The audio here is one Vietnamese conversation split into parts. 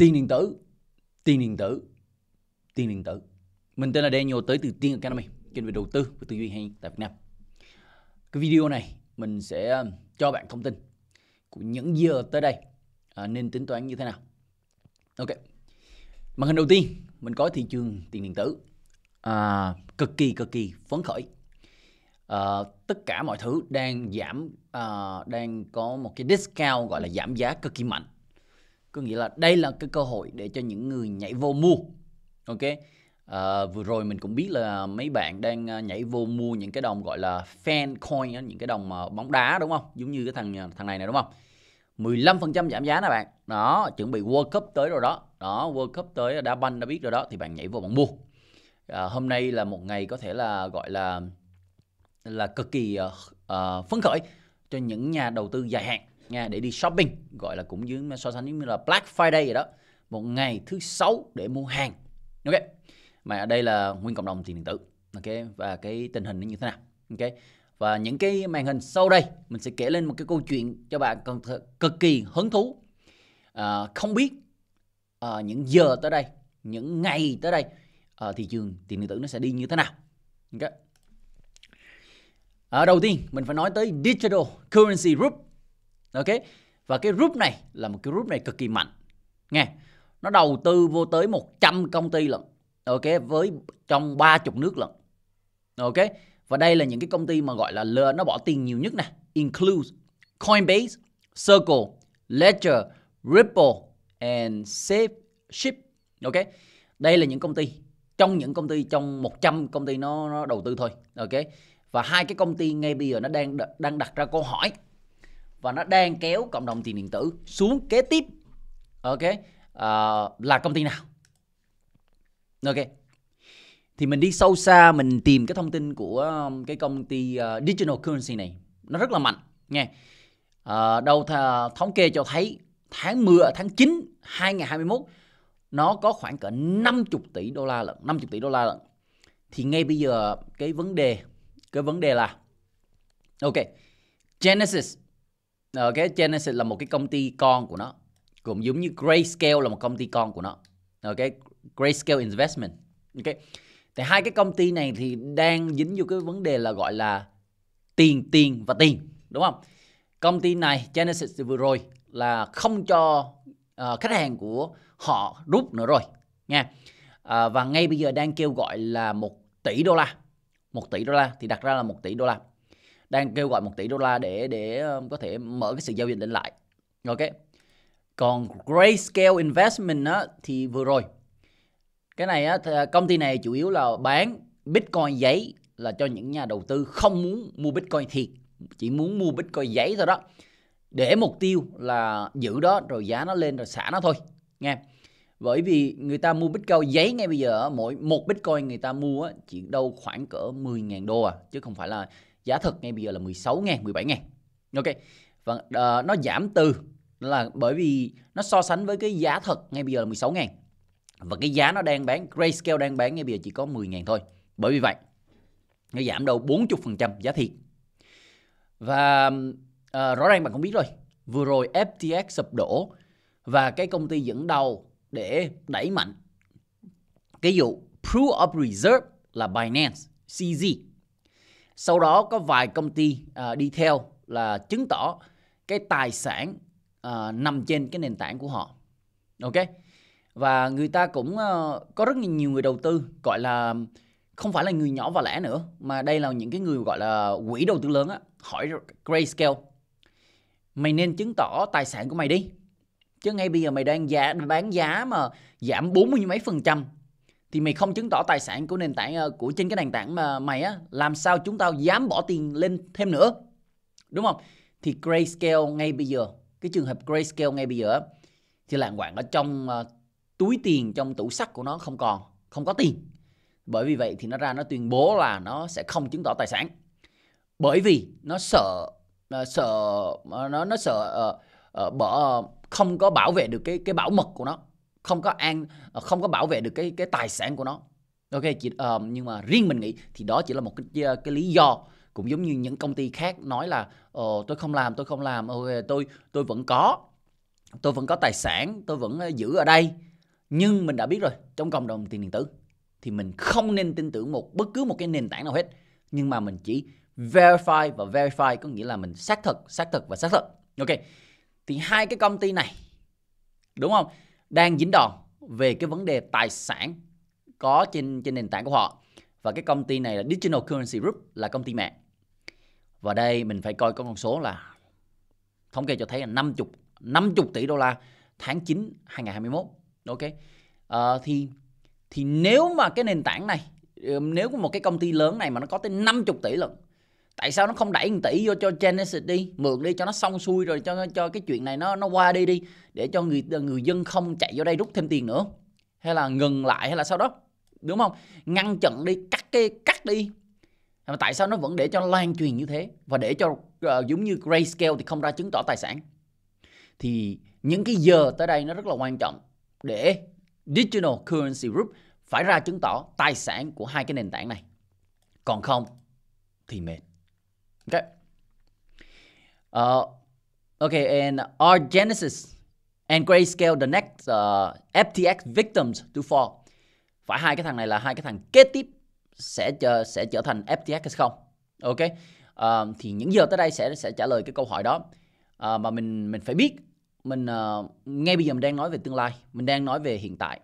tiền điện tử tiền điện tử tiền điện tử mình tên là Daniel tới từ Tiên Academy kênh về đầu tư và tư duy hay tại Việt Nam cái video này mình sẽ um, cho bạn thông tin của những giờ tới đây à, nên tính toán như thế nào ok màn hình đầu tiên mình có thị trường tiền điện tử à, cực kỳ cực kỳ phấn khởi à, tất cả mọi thứ đang giảm à, đang có một cái discount gọi là giảm giá cực kỳ mạnh có nghĩa là đây là cái cơ hội để cho những người nhảy vô mua ok à, vừa rồi mình cũng biết là mấy bạn đang ờ, nhảy vô mua những cái đồng gọi là fan coin những cái đồng bóng đá đúng không giống như cái thằng ờ, thằng này này đúng không 15% giảm giá nè bạn đó chuẩn bị World Cup tới rồi đó đó World Cup tới đá banh đã biết rồi đó thì bạn nhảy vô bạn mua à, hôm nay là một ngày có thể là gọi là là cực kỳ uh, phấn khởi cho những nhà đầu tư dài hạn nha để đi shopping gọi là cũng dưới so sánh như là Black Friday vậy đó một ngày thứ sáu để mua hàng ok mà ở đây là nguyên cộng đồng tiền điện tử ok và cái tình hình nó như thế nào ok và những cái màn hình sau đây mình sẽ kể lên một cái câu chuyện cho bạn cần cực kỳ hứng thú à, không biết à, những giờ tới đây những ngày tới đây à, thị trường tiền điện tử nó sẽ đi như thế nào ok à, đầu tiên mình phải nói tới digital currency group ok và cái group này là một cái group này cực kỳ mạnh nghe nó đầu tư vô tới 100 công ty lận ok với trong ba chục nước lận ok và đây là những cái công ty mà gọi là lừa nó bỏ tiền nhiều nhất nè include Coinbase Circle Ledger Ripple and Safe Ship ok đây là những công ty trong những công ty trong 100 công ty nó, nó đầu tư thôi ok và hai cái công ty ngay bây giờ nó đang đang đặt ra câu hỏi và nó đang kéo cộng đồng tiền điện tử xuống kế tiếp ok à, là công ty nào ok thì mình đi sâu xa mình tìm cái thông tin của um, cái công ty uh, digital currency này nó rất là mạnh nghe à, ờ, đầu th- thống kê cho thấy tháng 10 tháng 9 2021 nó có khoảng cỡ 50 tỷ đô la lận 50 tỷ đô la lận thì ngay bây giờ cái vấn đề cái vấn đề là ok Genesis Ờ, cái Genesis là một cái công ty con của nó cũng giống như Grayscale là một công ty con của nó ok ờ, Grayscale Investment ok thì hai cái công ty này thì đang dính vô cái vấn đề là gọi là tiền tiền và tiền đúng không công ty này Genesis vừa rồi là không cho uh, khách hàng của họ rút nữa rồi nha uh, và ngay bây giờ đang kêu gọi là một tỷ đô la một tỷ đô la thì đặt ra là một tỷ đô la đang kêu gọi 1 tỷ đô la để để ờ, có thể mở cái sự giao dịch lên lại ok còn Grayscale Investment á, thì vừa rồi cái này á, công ty này chủ yếu là bán Bitcoin giấy là cho những nhà đầu tư không muốn mua Bitcoin thiệt chỉ muốn mua Bitcoin giấy thôi đó để mục tiêu là giữ đó rồi giá nó lên rồi xả nó thôi nghe bởi vì người ta mua Bitcoin giấy ngay bây giờ mỗi một Bitcoin người ta mua chỉ đâu khoảng cỡ 10.000 đô à chứ không phải là giá thực ngay bây giờ là 16 ngàn, 17 ngàn. Ok, và vâng, uh, ờ, nó giảm từ là bởi vì nó so sánh với cái giá thật ngay bây giờ là 16 ngàn. Và cái giá nó đang bán, Grayscale đang bán ngay bây giờ chỉ có 10 ngàn thôi. Bởi vì vậy, nó giảm đâu 40% giá thiệt. Và uh, rõ ràng bạn cũng biết rồi, vừa rồi FTX sụp đổ và cái công ty dẫn đầu để đẩy mạnh cái vụ Proof of Reserve là Binance, CZ sau đó có vài công ty uh, đi theo là chứng tỏ cái tài sản uh, nằm trên cái nền tảng của họ ok và người ta cũng uh, có rất nhiều người đầu tư gọi là không phải là người nhỏ và lẻ nữa mà đây là những cái người gọi là quỹ đầu tư lớn á hỏi grayscale mày nên chứng tỏ tài sản của mày đi chứ ngay bây giờ mày đang giá bán giá mà giảm bốn mươi mấy phần trăm thì mày không chứng tỏ tài sản của nền tảng ờ, của trên cái nền tảng mà mày á làm sao chúng tao dám bỏ tiền lên thêm nữa đúng không thì grayscale ngay bây giờ cái trường hợp grayscale ngay bây giờ thì lạng quạng ở trong ờ, túi tiền trong tủ sắt của nó không còn không có tiền bởi vì vậy thì nó ra nó tuyên bố là nó sẽ không chứng tỏ tài sản bởi vì nó sợ nó ờ, sợ nó nó sợ uh, uh, bỏ không có bảo vệ được cái cái bảo mật của nó không có an ờ, không có bảo vệ được cái cái tài sản của nó ok chị uh, ờ, nhưng mà riêng mình nghĩ thì đó chỉ là một cái ờ, cái lý do cũng giống như những công ty khác nói là ờ, tôi không làm tôi không làm ok tôi tôi vẫn có tôi vẫn có tài sản tôi vẫn giữ ở đây nhưng mình đã biết rồi trong cộng đồng tiền điện tử thì mình không nên tin tưởng một bất cứ một cái nền tảng nào hết nhưng mà mình chỉ verify và verify có nghĩa là mình xác thực xác thực và xác thực ok thì hai cái công ty này đúng không đang dính đòn về cái vấn đề tài sản có trên trên nền tảng của họ và cái công ty này là Digital Currency Group là công ty mẹ và đây mình phải coi có con số là thống kê cho thấy là 50 50 tỷ đô la tháng 9 2021 ok à, thì thì nếu mà cái nền tảng này nếu một cái công ty lớn này mà nó có tới 50 tỷ lận tại sao nó không đẩy 1 tỷ vô cho Genesis đi mượn đi cho nó xong xuôi rồi cho cho cái chuyện này nó nó qua đi đi để cho người người dân không chạy vô đây rút thêm tiền nữa hay là ngừng lại hay là sao đó đúng không ngăn chặn đi cắt cái cắt đi mà tại sao nó vẫn để cho lan truyền như thế và để cho uh, giống như grayscale thì không ra chứng tỏ tài sản thì những cái giờ tới đây nó rất là quan trọng để digital currency group phải ra chứng tỏ tài sản của hai cái nền tảng này còn không thì mệt Okay. Uh, okay, and our Genesis and Grayscale the next uh, FTX victims to fall. Phải hai cái thằng này là hai cái thằng kế tiếp sẽ trở, sẽ trở thành FTX hay không? Ok. Uh, thì những giờ tới đây sẽ sẽ trả lời cái câu hỏi đó uh, mà mình mình phải biết mình uh, ngay bây giờ mình đang nói về tương lai mình đang nói về hiện tại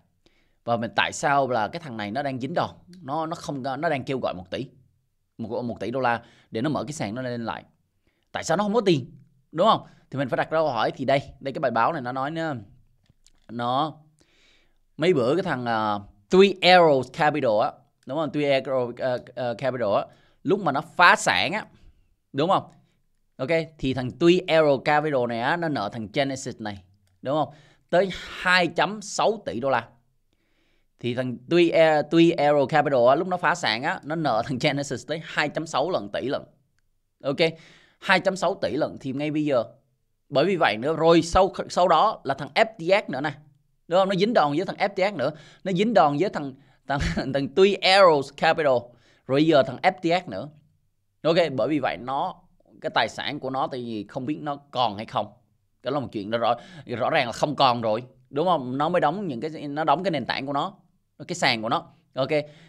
và mình tại sao là cái thằng này nó đang dính đòn nó nó không nó đang kêu gọi một tỷ một, một tỷ đô la để nó mở cái sàn nó lên lại tại sao nó không có tiền đúng không thì mình phải đặt ra câu hỏi thì đây đây cái bài báo này nó nói nó, nó mấy bữa cái thằng uh, Three Arrows Capital á đúng không Three Arrows uh, uh, Capital á lúc mà nó phá sản á đúng không ok thì thằng Three Arrows Capital này á nó nợ thằng Genesis này đúng không tới 2.6 tỷ đô la thì thằng tuy tuy arrow Capital á, lúc nó phá sản á nó nợ thằng Genesis tới 2.6 lần tỷ lần ok 2.6 tỷ lần thì ngay bây giờ bởi vì vậy nữa rồi sau sau đó là thằng FTX nữa nè đúng không nó dính đòn với thằng FTX nữa nó dính đòn với thằng thằng thằng tuy Aero Capital rồi giờ thằng FTX nữa ok bởi vì vậy nó cái tài sản của nó thì không biết nó còn hay không đó là một chuyện đó rõ rõ ràng là không còn rồi đúng không nó mới đóng những cái nó đóng cái nền tảng của nó cái sàn của nó ok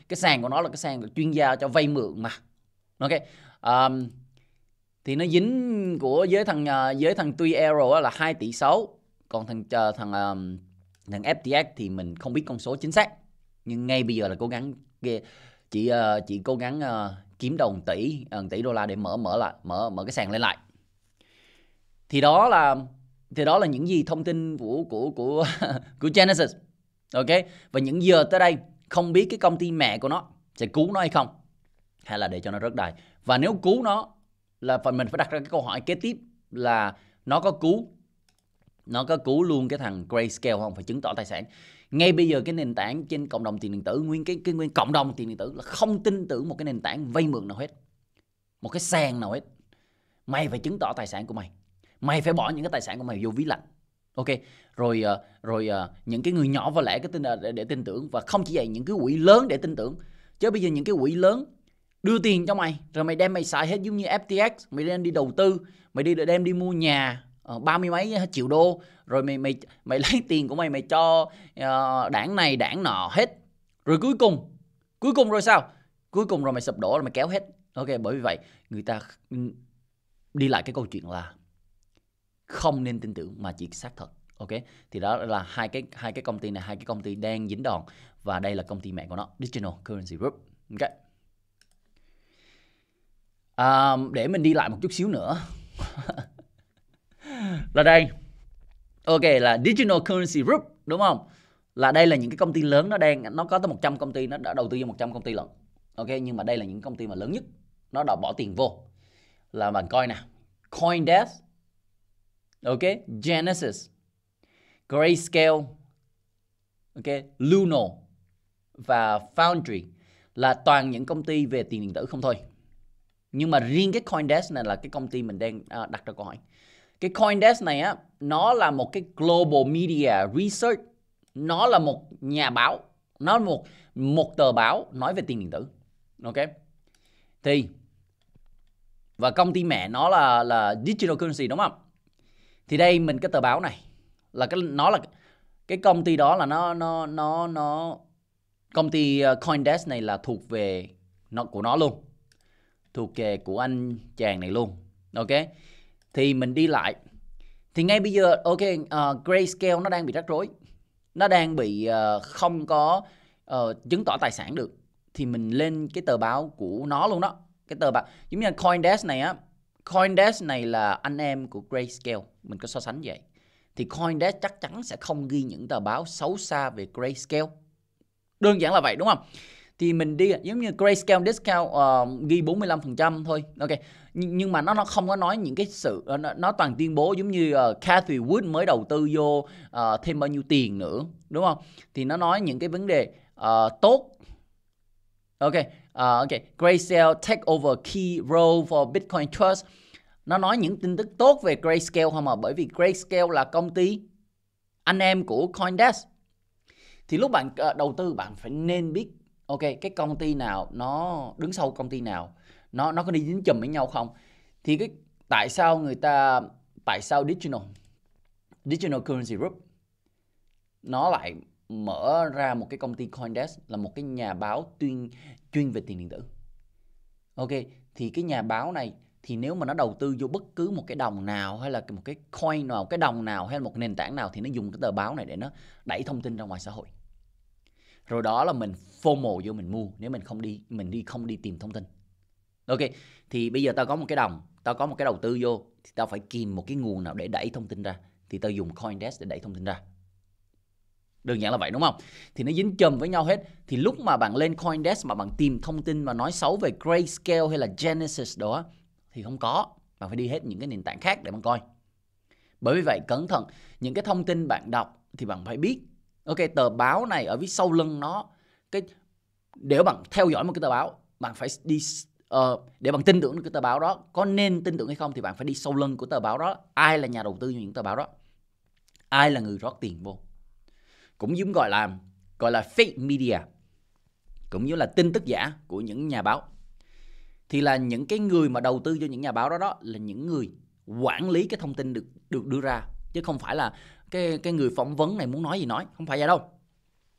cái sàn của nó là cái sàn của chuyên gia cho vay mượn mà ok um, thì nó dính của với thằng với à, thằng tuy arrow là 2 tỷ 6 còn thằng à, thằng um, thằng FTX thì mình không biết con số chính xác nhưng ngay bây giờ là cố gắng chị chị cố gắng kiếm đồng tỷ tỷ đô la để mở mở lại mở mở cái sàn lên lại thì đó là thì đó là những gì thông tin của của của của Genesis ok và những giờ tới đây không biết cái công ty mẹ của nó sẽ cứu nó hay không hay là để cho nó rớt đài và nếu cứu nó là phần mình phải đặt ra cái câu hỏi kế tiếp là nó có cứu nó có cứu luôn cái thằng grayscale không phải chứng tỏ tài sản ngay bây giờ cái nền tảng trên cộng đồng tiền điện tử nguyên cái cái nguyên cộng đồng tiền điện tử là không tin tưởng một cái nền tảng vay mượn nào hết một cái sàn nào hết mày phải chứng tỏ tài sản của mày mày phải bỏ những cái tài sản của mày vô ví lạnh ok rồi ờ, rồi ờ, những cái người nhỏ và lẻ cái tin ờ, để, để tin tưởng và không chỉ vậy những cái quỹ lớn để tin tưởng chứ bây giờ những cái quỹ lớn đưa tiền cho mày rồi mày đem mày xài hết giống như FTX mày đem đi đầu tư mày đi đem đi mua nhà ba mươi mấy triệu đô rồi mày mày mày lấy tiền của mày mày cho uh, đảng này đảng nọ hết rồi cuối cùng cuối cùng rồi sao cuối cùng rồi mày sụp đổ rồi mày kéo hết ok bởi vì vậy người ta đi lại cái câu chuyện là không nên tin tưởng mà chỉ xác thật ok thì đó là hai cái hai cái công ty này hai cái công ty đang dính đòn và đây là công ty mẹ của nó Digital Currency Group ok à, để mình đi lại một chút xíu nữa là đây ok là Digital Currency Group đúng không là đây là những cái công ty lớn nó đang nó có tới 100 công ty nó đã đầu tư vào 100 công ty lận ok nhưng mà đây là những công ty mà lớn nhất nó đã bỏ tiền vô là bạn coi nè Coindesk Ok, Genesis, Grayscale, ok, Luno và Foundry là toàn những công ty về tiền điện tử không thôi. Nhưng mà riêng cái CoinDesk này là cái công ty mình đang à, đặt ra câu hỏi. Cái CoinDesk này á, nó là một cái global media research, nó là một nhà báo, nó là một một tờ báo nói về tiền điện tử. Ok. Thì và công ty mẹ nó là là digital currency đúng không? thì đây mình cái tờ báo này là cái nó là cái công ty đó là nó nó nó nó công ty ờ, CoinDesk này là thuộc về nó của nó luôn thuộc về của anh chàng này luôn ok thì mình đi lại thì ngay bây giờ ok uh, grayscale nó đang bị rắc rối nó đang bị uh, không có uh, chứng tỏ tài sản được thì mình lên cái tờ báo của nó luôn đó cái tờ báo giống như là CoinDesk này á Coindesk này là anh em của Grayscale, mình có so sánh vậy. Thì Coindesk chắc chắn sẽ không ghi những tờ báo xấu xa về Grayscale. Đơn giản là vậy đúng không? Thì mình đi giống như Grayscale discount uh, ghi 45% thôi. Ok. Nhưng, nhưng mà nó nó không có nói những cái sự ờ, nó, nó toàn tuyên bố giống như uh, Cathy Wood mới đầu tư vô uh, thêm bao nhiêu tiền nữa, đúng không? Thì nó nói những cái vấn đề uh, tốt. Ok uh, okay, Grayscale take over key role for Bitcoin Trust. Nó nói những tin tức tốt về Grayscale không ạ? Bởi vì Grayscale là công ty anh em của CoinDesk. Thì lúc bạn uh, đầu tư bạn phải nên biết ok cái công ty nào nó đứng sau công ty nào nó nó có đi dính chùm với nhau không thì cái tại sao người ta tại sao digital digital currency group nó lại mở ra một cái công ty Coindesk là một cái nhà báo tuyên chuyên về tiền điện tử. Ok, thì cái nhà báo này thì nếu mà nó đầu tư vô bất cứ một cái đồng nào hay là một cái coin nào, cái đồng nào hay là một nền tảng nào thì nó dùng cái tờ báo này để nó đẩy thông tin ra ngoài xã hội. Rồi đó là mình FOMO vô mình mua nếu mình không đi mình đi không đi tìm thông tin. Ok, thì bây giờ tao có một cái đồng, tao có một cái đầu tư vô thì tao phải kìm một cái nguồn nào để đẩy thông tin ra thì tao dùng Coindesk để đẩy thông tin ra đơn giản là vậy đúng không thì nó dính chùm với nhau hết thì lúc mà bạn lên Coindesk mà bạn tìm thông tin mà nói xấu về Grayscale hay là Genesis đó thì không có bạn phải đi hết những cái nền tảng khác để bạn coi bởi vì vậy cẩn thận những cái thông tin bạn đọc thì bạn phải biết ok tờ báo này ở phía sau lưng nó cái để bạn theo dõi một cái tờ báo bạn phải đi uh, để bạn tin tưởng cái tờ báo đó có nên tin tưởng hay không thì bạn phải đi sâu lưng của tờ báo đó ai là nhà đầu tư những tờ báo đó ai là người rót tiền vô cũng giống gọi là gọi là fake media cũng như là tin tức giả của những nhà báo thì là những cái người mà đầu tư cho những nhà báo đó đó là những người quản lý cái thông tin được được đưa ra chứ không phải là cái cái người phỏng vấn này muốn nói gì nói không phải vậy đâu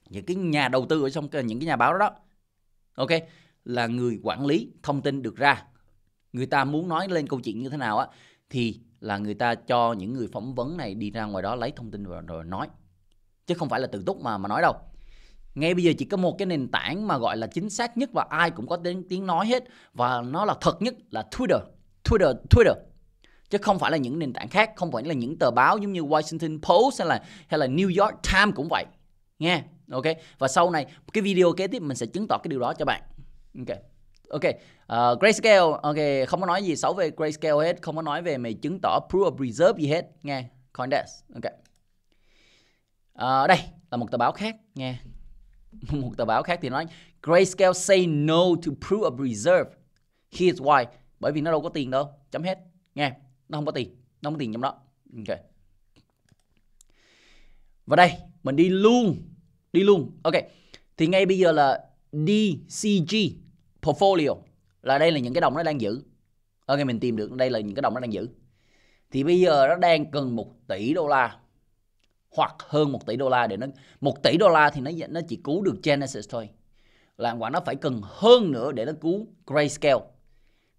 những cái nhà đầu tư ở trong cái, những cái nhà báo đó đó ok là người quản lý thông tin được ra người ta muốn nói lên câu chuyện như thế nào á thì là người ta cho những người phỏng vấn này đi ra ngoài đó lấy thông tin rồi, rồi nói chứ không phải là từ túc mà mà nói đâu ngay bây giờ chỉ có một cái nền tảng mà gọi là chính xác nhất và ai cũng có tiếng tiếng nói hết và nó là thật nhất là Twitter Twitter Twitter chứ không phải là những nền tảng khác không phải là những tờ báo giống như Washington Post hay là hay là New York Times cũng vậy nghe ok và sau này cái video kế tiếp mình sẽ chứng tỏ cái điều đó cho bạn ok ok uh, grayscale ok không có nói gì xấu về grayscale hết không có nói về mày chứng tỏ proof of reserve gì hết nghe Coindesk ok à, đây là một tờ báo khác nghe một tờ báo khác thì nói Grayscale say no to prove of reserve here's why bởi vì nó đâu có tiền đâu chấm hết nghe nó không có tiền nó không có tiền trong đó ok và đây mình đi luôn đi luôn ok thì ngay bây giờ là DCG portfolio là đây là những cái đồng nó đang giữ ok mình tìm được đây là những cái đồng nó đang giữ thì bây giờ nó đang cần 1 tỷ đô la hoặc hơn 1 tỷ đô la để nó 1 tỷ đô la thì nó nó chỉ cứu được Genesis thôi là quả nó phải cần hơn nữa để nó cứu grayscale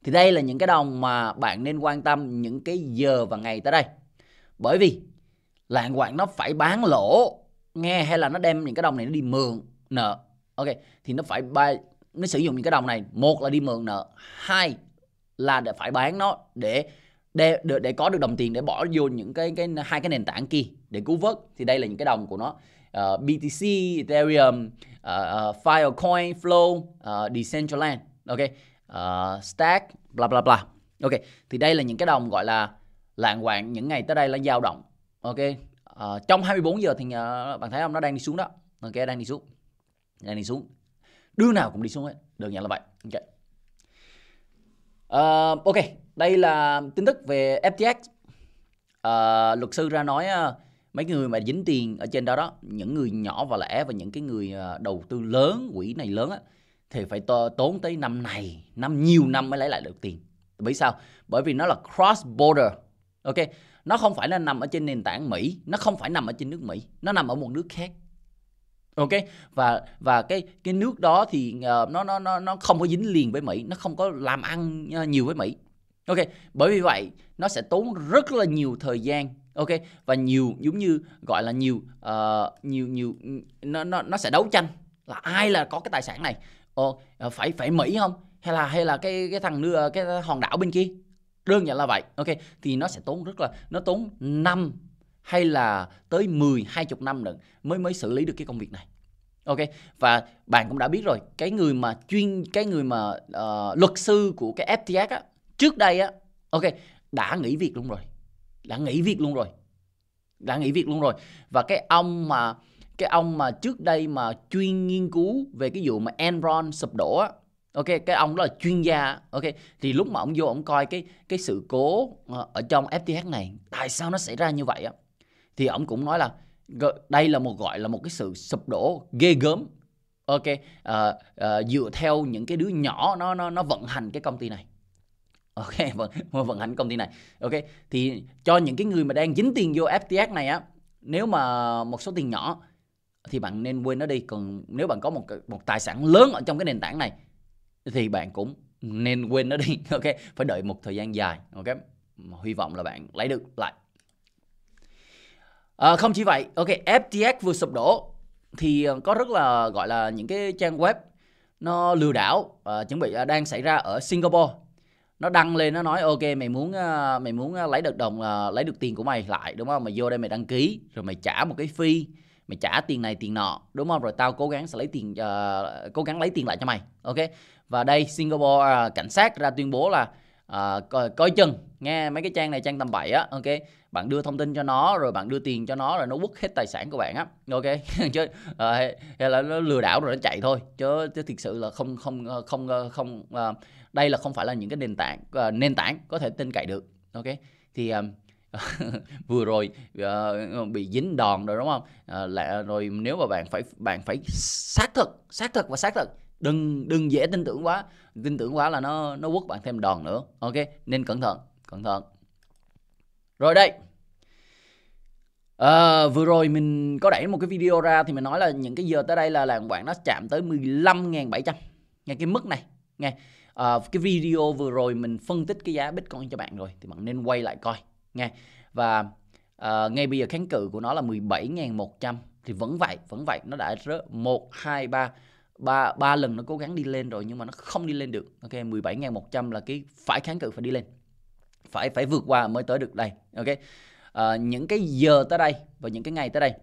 thì đây là những cái đồng mà bạn nên quan tâm những cái giờ và ngày tới đây bởi vì lạng quạng nó phải bán lỗ nghe hay là nó đem những cái đồng này nó đi mượn nợ ok thì nó phải bay nó sử dụng những cái đồng này một là đi mượn nợ hai là để phải bán nó để để, để để có được đồng tiền để bỏ vô những cái cái hai cái nền tảng kia để cứu vớt thì đây là những cái đồng của nó uh, ờ, BTC, Ethereum, uh, uh, Filecoin, Flow, uh, Decentraland, ok, uh, Stack, bla bla bla. Ok, thì đây là những cái đồng gọi là lạng quạng những ngày tới đây là dao động. Ok, uh, trong 24 giờ thì uh, bạn thấy không nó đang đi xuống đó. Ok, đang đi xuống, đang đi xuống. đưa nào cũng đi xuống hết, được nhận là vậy. Ok. Uh, ok, đây là tin tức về FTX à, ờ, luật sư ra nói ờ, mấy người mà dính tiền ở trên đó đó những người nhỏ và lẻ và những cái người ờ, đầu tư lớn quỹ này lớn á, thì phải tốn tới năm này năm nhiều năm mới lấy lại được tiền bởi sao bởi vì nó là cross border ok nó không phải là nằm ở trên nền tảng mỹ nó không phải nằm ở trên nước mỹ nó nằm ở một nước khác ok và và cái cái nước đó thì uh, nó nó nó nó không có dính liền với mỹ nó không có làm ăn nhiều với mỹ Ok, bởi vì vậy nó sẽ tốn rất là nhiều thời gian ok và nhiều giống như gọi là nhiều uh, nhiều nhiều nó nó nó sẽ đấu tranh là ai là có cái tài sản này ờ, ờ, phải phải mỹ không hay là hay là cái cái thằng đưa cái hòn đảo bên kia đơn giản là vậy ok thì nó sẽ tốn rất là nó tốn năm hay là tới 10 20 năm nữa mới mới xử lý được cái công việc này ok và bạn cũng đã biết rồi cái người mà chuyên cái người mà uh, luật sư của cái FTX á trước đây á ok đã nghỉ việc luôn rồi đã nghỉ việc luôn rồi đã nghỉ việc luôn rồi và cái ông mà cái ông mà trước đây mà chuyên nghiên cứu về cái vụ mà Enron sụp đổ á ok cái ông đó là chuyên gia ok thì lúc mà ông vô ông coi cái cái sự cố ờ, ở trong FTH này tại sao nó xảy ra như vậy á thì ông cũng nói là đây là một gọi là một cái sự sụp đổ ghê gớm ok à, à, dựa theo những cái đứa nhỏ nó nó nó vận hành cái công ty này ok vận, vận hành công ty này ok thì cho những cái người mà đang dính tiền vô FTX này á nếu mà một số tiền nhỏ thì bạn nên quên nó đi còn nếu bạn có một một tài sản lớn ở trong cái nền tảng này thì bạn cũng nên quên nó đi ok phải đợi một thời gian dài ok hy vọng là bạn lấy được lại à, không chỉ vậy ok FTX vừa sụp đổ thì ờ, có rất là gọi là những cái trang web nó lừa đảo uh, chuẩn bị uh, đang xảy ra ở Singapore nó đăng lên nó nói ok mày muốn ờ, mày muốn ờ, lấy được đồng ờ, lấy được tiền của mày lại đúng không mày vô đây mày đăng ký rồi mày trả một cái fee mày trả tiền này tiền nọ đúng không rồi tao cố gắng sẽ lấy tiền uh, cố gắng lấy tiền lại cho mày ok và đây Singapore uh, cảnh sát ra tuyên bố là à, coi, coi chừng nghe mấy cái trang này trang tầm bậy á ok bạn đưa thông tin cho nó rồi bạn đưa tiền cho nó rồi nó quất hết tài sản của bạn á ok chứ à, hay, là nó lừa đảo rồi nó chạy thôi chứ, chứ thực sự là không không ờ, không không, à, đây là không phải là những cái nền tảng à, nền tảng có thể tin cậy được ok thì à, vừa rồi uh, bị dính đòn rồi đúng không uh, là rồi nếu mà bạn phải bạn phải xác thực xác thực và xác thực đừng đừng dễ tin tưởng quá tin tưởng quá là nó nó quất bạn thêm đòn nữa ok nên cẩn thận cẩn thận rồi đây À, vừa rồi mình có đẩy một cái video ra thì mình nói là những cái giờ tới đây là làng bạn nó chạm tới 15.700 nghe cái mức này nghe à, cái video vừa rồi mình phân tích cái giá bitcoin cho bạn rồi thì bạn nên quay lại coi nghe và à, ngay bây giờ kháng cự của nó là 17.100 thì vẫn vậy vẫn vậy nó đã rớt một hai ba ba ba lần nó cố gắng đi lên rồi nhưng mà nó không đi lên được ok 17.100 là cái phải kháng cự phải đi lên phải phải vượt qua mới tới được đây ok à, những cái giờ tới đây và những cái ngày tới đây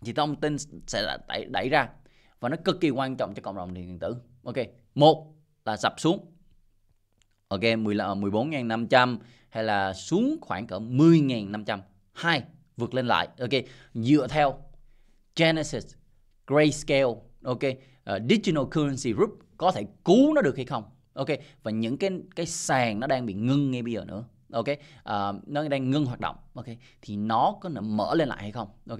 thì thông tin sẽ đẩy, đẩy ra và nó cực kỳ quan trọng cho cộng đồng điện tử ok một là sập xuống ok 14.500 ờ, hay là xuống khoảng cỡ 10.500 hai vượt lên lại ok dựa theo Genesis Grayscale ok Ờ, digital Currency Group có thể cứu nó được hay không ok và những cái cái sàn nó đang bị ngưng ngay bây giờ nữa ok uh, nó đang ngưng hoạt động ok thì nó có mở lên lại hay không ok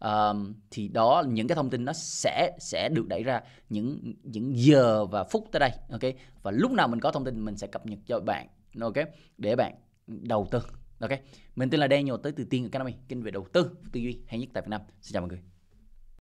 um, thì đó những cái thông tin nó sẽ sẽ được đẩy ra những những giờ và phút tới đây ok và lúc nào mình có thông tin mình sẽ cập nhật cho bạn ok để bạn đầu tư ok mình tên là Daniel tới từ Tiên Academy kênh về đầu tư tư duy hay nhất tại Việt Nam xin chào mọi người